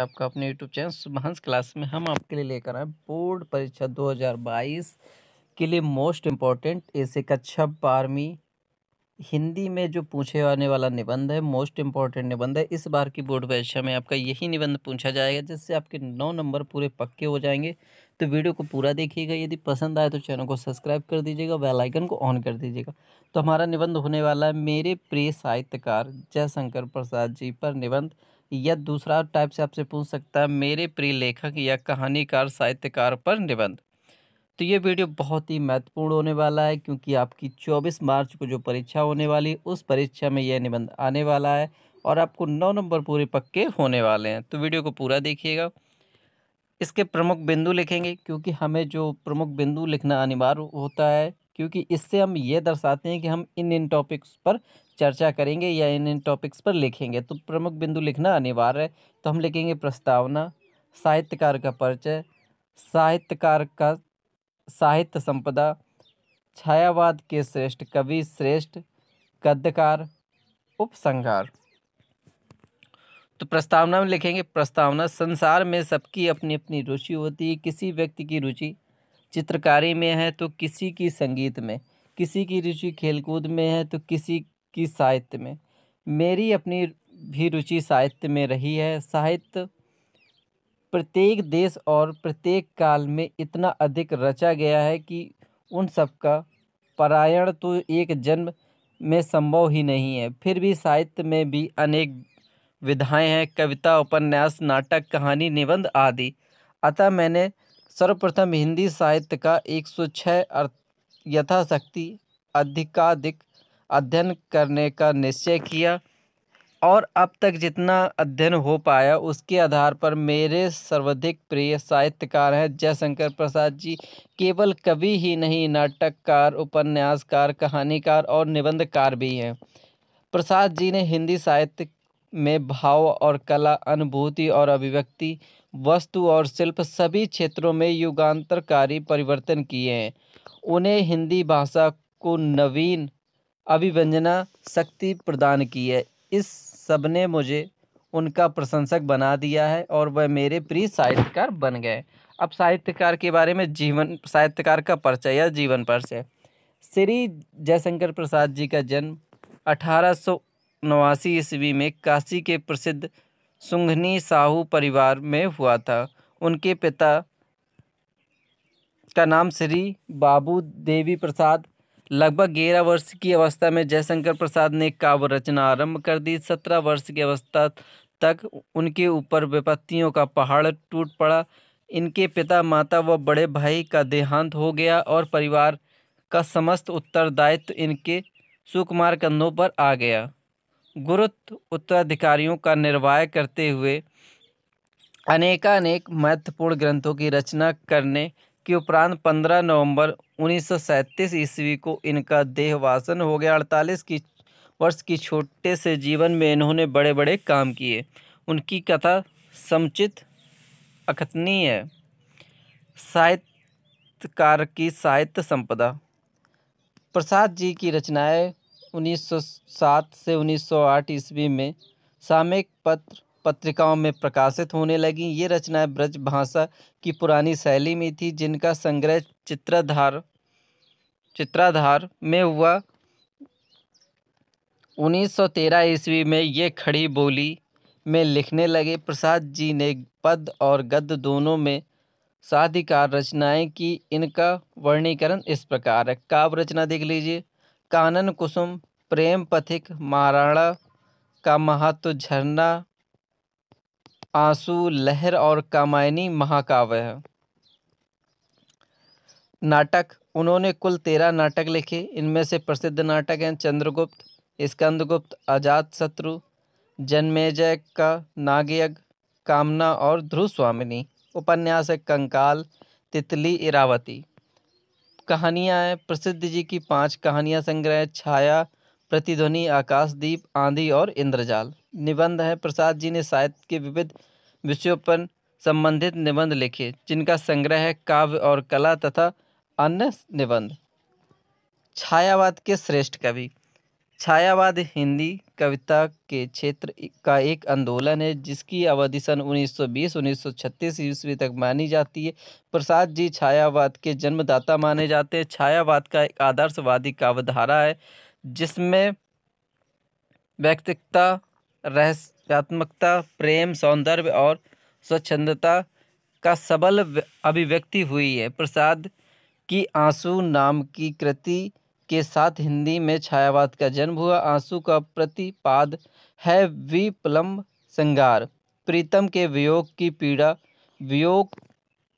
आपका अपने YouTube channel सुबहंस class में हम आपके लिए लेकर आए बोर्ड परीक्षा 2022 के लिए मोस्ट इम्पॉर्टेंट ऐसे कक्षा बारहवीं हिंदी में जो पूछे आने वाला निबंध है मोस्ट इम्पॉर्टेंट निबंध है इस बार की बोर्ड परीक्षा में आपका यही निबंध पूछा जाएगा जिससे आपके नौ नंबर पूरे पक्के हो जाएंगे तो वीडियो को पूरा देखिएगा यदि पसंद आए तो चैनल को सब्सक्राइब कर दीजिएगा बेलाइकन को ऑन कर दीजिएगा तो हमारा निबंध होने वाला है मेरे प्रिय साहित्यकार जयशंकर प्रसाद जी पर निबंध या दूसरा टाइप से आपसे पूछ सकता है मेरे प्रिय लेखक या कहानीकार साहित्यकार पर निबंध तो ये वीडियो बहुत ही महत्वपूर्ण होने वाला है क्योंकि आपकी 24 मार्च को जो परीक्षा होने वाली उस परीक्षा में यह निबंध आने वाला है और आपको नौ नंबर पूरे पक्के होने वाले हैं तो वीडियो को पूरा देखिएगा इसके प्रमुख बिंदु लिखेंगे क्योंकि हमें जो प्रमुख बिंदु लिखना अनिवार्य होता है क्योंकि इससे हम ये दर्शाते हैं कि हम इन इन टॉपिक्स पर चर्चा करेंगे या इन इन टॉपिक्स पर लिखेंगे तो प्रमुख बिंदु लिखना अनिवार्य है तो हम लिखेंगे प्रस्तावना साहित्यकार का परिचय साहित्यकार का साहित्य संपदा छायावाद के श्रेष्ठ कवि श्रेष्ठ गद्यकार उपसंहार तो प्रस्तावना में लिखेंगे प्रस्तावना संसार में सबकी अपनी अपनी रुचि होती है किसी व्यक्ति की रुचि चित्रकारी में है तो किसी की संगीत में किसी की रुचि खेलकूद में है तो किसी की साहित्य में मेरी अपनी भी रुचि साहित्य में रही है साहित्य प्रत्येक देश और प्रत्येक काल में इतना अधिक रचा गया है कि उन सबका परायण तो एक जन्म में संभव ही नहीं है फिर भी साहित्य में भी अनेक विधाएं हैं कविता उपन्यास नाटक कहानी निबंध आदि अतः मैंने सर्वप्रथम हिंदी साहित्य का 106 अर्थ यथाशक्ति अधिकाधिक अध्ययन करने का निश्चय किया और अब तक जितना अध्ययन हो पाया उसके आधार पर मेरे सर्वाधिक प्रिय साहित्यकार हैं जयशंकर प्रसाद जी केवल कवि ही नहीं नाटककार उपन्यासकार कहानीकार और निबंधकार भी हैं प्रसाद जी ने हिंदी साहित्य में भाव और कला अनुभूति और अभिव्यक्ति वस्तु और शिल्प सभी क्षेत्रों में युगांतरकारी परिवर्तन किए हैं उन्हें हिंदी भाषा को नवीन अभिव्यंजना शक्ति प्रदान की है इस सब ने मुझे उनका प्रशंसक बना दिया है और वह मेरे प्रिय साहित्यकार बन गए अब साहित्यकार के बारे में जीवन साहित्यकार का परिचय या जीवन परिचय श्री जयशंकर प्रसाद जी का जन्म अठारह सौ ईस्वी में काशी के प्रसिद्ध सुंघनी साहू परिवार में हुआ था उनके पिता का नाम श्री बाबू देवी प्रसाद लगभग ग्यारह वर्ष की अवस्था में जयशंकर प्रसाद ने काव्य रचना आरंभ कर दी सत्रह वर्ष की अवस्था तक उनके ऊपर विपत्तियों का पहाड़ टूट पड़ा इनके पिता माता व बड़े भाई का देहांत हो गया और परिवार का समस्त उत्तरदायित्व इनके सुकुमार कंधों पर आ गया गुरुत्व उत्तराधिकारियों का निर्वाह करते हुए अनेकानेक महत्वपूर्ण ग्रंथों की रचना करने के उपरांत 15 नवंबर उन्नीस ईस्वी को इनका देहवासन हो गया अड़तालीस की वर्ष की छोटे से जीवन में इन्होंने बड़े बड़े काम किए उनकी कथा समुचित अकथनीय है साहित्यकार की साहित्य संपदा प्रसाद जी की रचनाएं 1907 से 1908 ईस्वी में सामयिक पत्र पत्रिकाओं में प्रकाशित होने लगी ये रचनाएं ब्रज भाषा की पुरानी शैली में थी जिनका संग्रह चित्राधार चित्राधार में हुआ 1913 ईस्वी में ये खड़ी बोली में लिखने लगे प्रसाद जी ने पद और गद्य दोनों में साधिकार रचनाएं की इनका वर्णीकरण इस प्रकार है काव्य रचना देख लीजिए कानन कुसुम प्रेम पथिक महाराणा का महत्व झरना आंसू लहर और कामायनी महाकाव्य है नाटक उन्होंने कुल तेरह नाटक लिखे इनमें से प्रसिद्ध नाटक हैं चंद्रगुप्त स्कंदगुप्त अजात शत्रु जन्मेजय का नागयज्ञ कामना और ध्रुव स्वामिनी उपन्यास कंकाल तितली इरावती कहानियाँ हैं प्रसिद्ध जी की पाँच कहानियाँ संग्रह छाया प्रतिध्वनि आकाशदीप आंधी और इंद्रजाल निबंध है प्रसाद जी ने साहित्य के विविध विषयों पर संबंधित निबंध लिखे जिनका संग्रह है काव्य और कला तथा अन्य निबंध छायावाद के श्रेष्ठ कवि छायावाद हिंदी कविता के क्षेत्र का एक आंदोलन है जिसकी अवधि सन 1920-1936 ईस्वी तक मानी जाती है प्रसाद जी छायावाद के जन्मदाता माने जाते हैं छायावाद का एक आदर्शवादी काव्यधारा है जिसमें व्यक्तिकता रहस्यात्मकता प्रेम सौंदर्य और स्वच्छंदता का सबल अभिव्यक्ति हुई है प्रसाद की आंसू नाम की कृति के साथ हिंदी में छायावाद का जन्म हुआ आंसू का प्रतिपाद है विप्लम श्रृंगार प्रीतम के वियोग की पीड़ा वियोग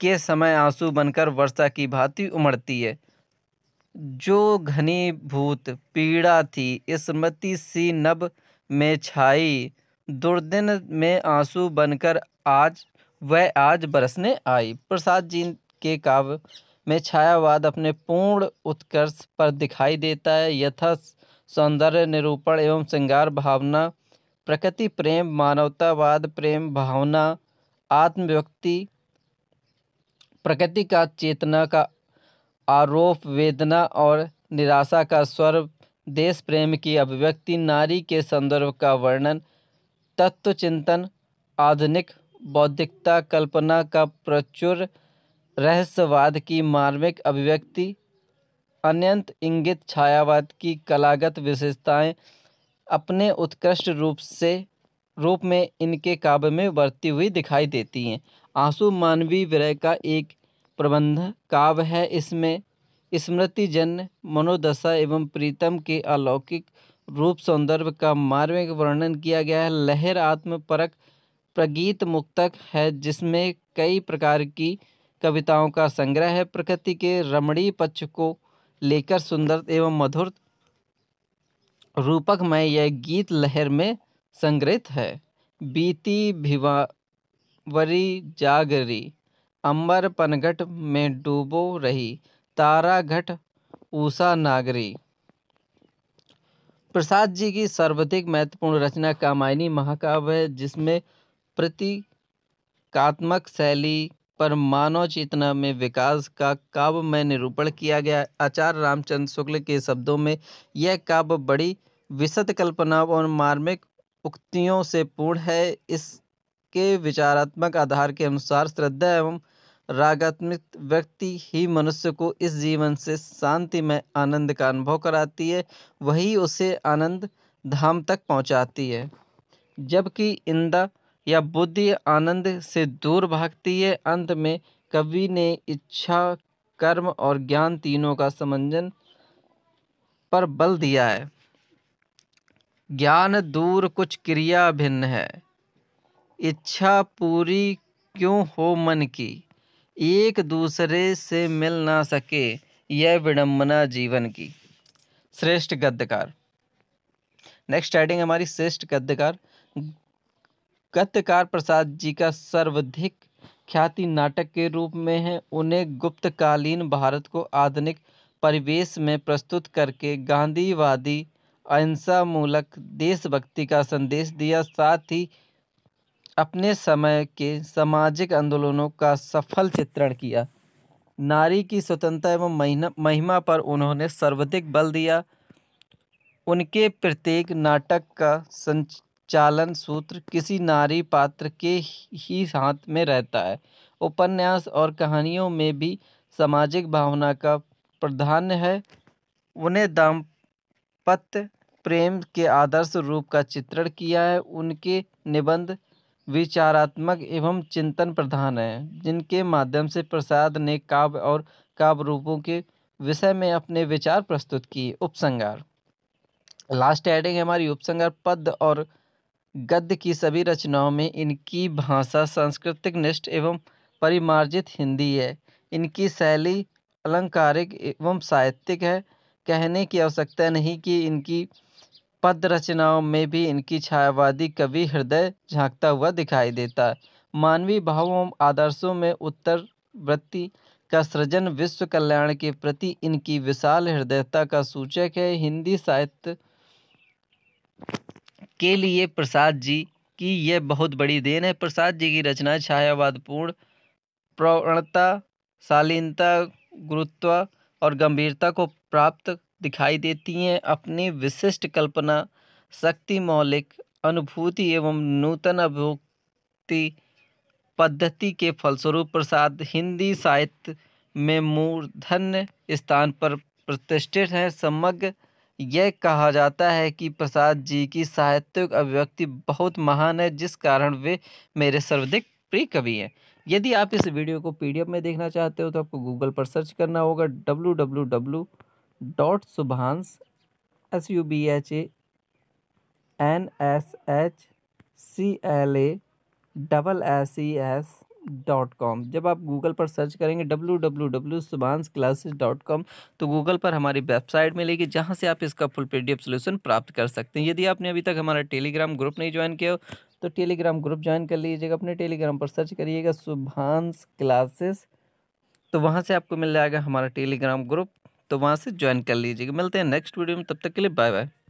के समय आंसू बनकर वर्षा की भांति उमड़ती है जो घनी भूत पीड़ा थी स्मृति सी नब में छाई दुर्दिन में आंसू बनकर आज वह आज बरसने आई प्रसाद जी के काव्य में छायावाद अपने पूर्ण उत्कर्ष पर दिखाई देता है यथा सौंदर्य निरूपण एवं श्रृंगार भावना प्रकृति प्रेम मानवतावाद प्रेम भावना आत्मव्यक्ति प्रकृति का चेतना का आरोप वेदना और निराशा का स्वर देश प्रेम की अभिव्यक्ति नारी के संदर्भ का वर्णन तत्व चिंतन आधुनिक बौद्धिकता कल्पना का प्रचुर रहस्यवाद की मार्मिक अभिव्यक्ति अनंत इंगित छायावाद की कलागत विशेषताएं अपने उत्कृष्ट रूप से रूप में इनके काव्य में बढ़ती हुई दिखाई देती हैं आंसू मानवीय विरय का एक प्रबंध काव्य है इसमें स्मृतिजन्य मनोदशा एवं प्रीतम के अलौकिक रूप सौंदर्भ का मार्मिक वर्णन किया गया है लहर आत्मपरक प्रगीत मुक्तक है जिसमें कई प्रकार की कविताओं का संग्रह है प्रकृति के रमणीय पक्ष को लेकर सुंदर एवं मधुर में यह गीत लहर में संग्रहित है बीती भिवावरी जागरी अंबर पनघट में डूबो रही ताराघट ऊषा नागरी प्रसाद जी की सर्वाधिक महत्वपूर्ण रचना कामायनी महाकाव्य है जिसमें प्रतीकात्मक शैली पर मानव चेतना में विकास का काव्य में निरूपण किया गया आचार्य रामचंद्र शुक्ल के शब्दों में यह काव्य बड़ी विशद कल्पना और मार्मिक उक्तियों से पूर्ण है इसके विचारात्मक आधार के अनुसार श्रद्धा एवं रागात्मक व्यक्ति ही मनुष्य को इस जीवन से शांति में आनंद का अनुभव कराती है वही उसे आनंद धाम तक पहुंचाती है जबकि इंदा या बुद्धि आनंद से दूर भागती है अंत में कवि ने इच्छा कर्म और ज्ञान तीनों का समंजन पर बल दिया है ज्ञान दूर कुछ क्रिया भिन्न है इच्छा पूरी क्यों हो मन की एक दूसरे से मिल ना सके यह विडम्बना जीवन की श्रेष्ठ गद्यकार नेक्स्ट एडिंग हमारी श्रेष्ठ गद्यकार गत्कार प्रसाद जी का सर्वाधिक ख्याति नाटक के रूप में है उन्हें गुप्तकालीन भारत को आधुनिक परिवेश में प्रस्तुत करके गांधीवादी अहिंसा मूलक देशभक्ति का संदेश दिया साथ ही अपने समय के सामाजिक आंदोलनों का सफल चित्रण किया नारी की स्वतंत्रता एवं महिमा पर उन्होंने सर्वाधिक बल दिया उनके प्रत्येक नाटक का चालन सूत्र किसी नारी पात्र के ही हाथ में रहता है उपन्यास और कहानियों में भी सामाजिक भावना का प्राधान्य है उन्हें दाम्पत्य प्रेम के आदर्श रूप का चित्रण किया है उनके निबंध विचारात्मक एवं चिंतन प्रधान है जिनके माध्यम से प्रसाद ने काव्य और काव्य रूपों के विषय में अपने विचार प्रस्तुत किए उपसंगार लास्ट एडिंग हमारी उपसंगार पद और गद्य की सभी रचनाओं में इनकी भाषा सांस्कृतिक निष्ठ एवं परिमार्जित हिंदी है इनकी शैली अलंकारिक एवं साहित्यिक है कहने की आवश्यकता नहीं कि इनकी पद रचनाओं में भी इनकी छायावादी कवि हृदय झांकता हुआ दिखाई देता है मानवीय भावों एवं आदर्शों में उत्तर वृत्ति का सृजन विश्व कल्याण के प्रति इनकी विशाल हृदयता का सूचक है हिंदी साहित्य के लिए प्रसाद जी की यह बहुत बड़ी देन है प्रसाद जी की रचनाएं छायावादपूर्ण प्रवणता शालीनता गुरुत्व और गंभीरता को प्राप्त दिखाई देती हैं अपनी विशिष्ट कल्पना शक्ति मौलिक अनुभूति एवं नूतन अभिभूक्ति पद्धति के फलस्वरूप प्रसाद हिंदी साहित्य में मूर्धन्य स्थान पर प्रतिष्ठित हैं समग्र यह कहा जाता है कि प्रसाद जी की साहित्यिक अभिव्यक्ति बहुत महान है जिस कारण वे मेरे सर्वाधिक प्रिय कवि हैं यदि आप इस वीडियो को पीडीएफ में देखना चाहते हो तो आपको गूगल पर सर्च करना होगा W W W dot Subhans S U B H A N S H C L A double S E S dot com जब आप गूगल पर सर्च करेंगे W W W Subhans classes dot com तो Google पर हमारी website मिलेगी जहाँ से आप इसका फुल पी सोल्यूशन प्राप्त कर सकते हैं यदि आपने अभी तक हमारा टेलीग्राम ग्रुप नहीं ज्वाइन किया तो टेलीग्राम ग्रुप ज्वाइन कर लीजिएगा अपने टेलीग्राम पर सर्च करिएगा सुभाष क्लासेस तो वहाँ से आपको मिल जाएगा हमारा टेलीग्राम ग्रुप तो वहाँ से ज्वाइन कर लीजिएगा मिलते हैं नेक्स्ट वीडियो में तब तक के लिए बाय बाय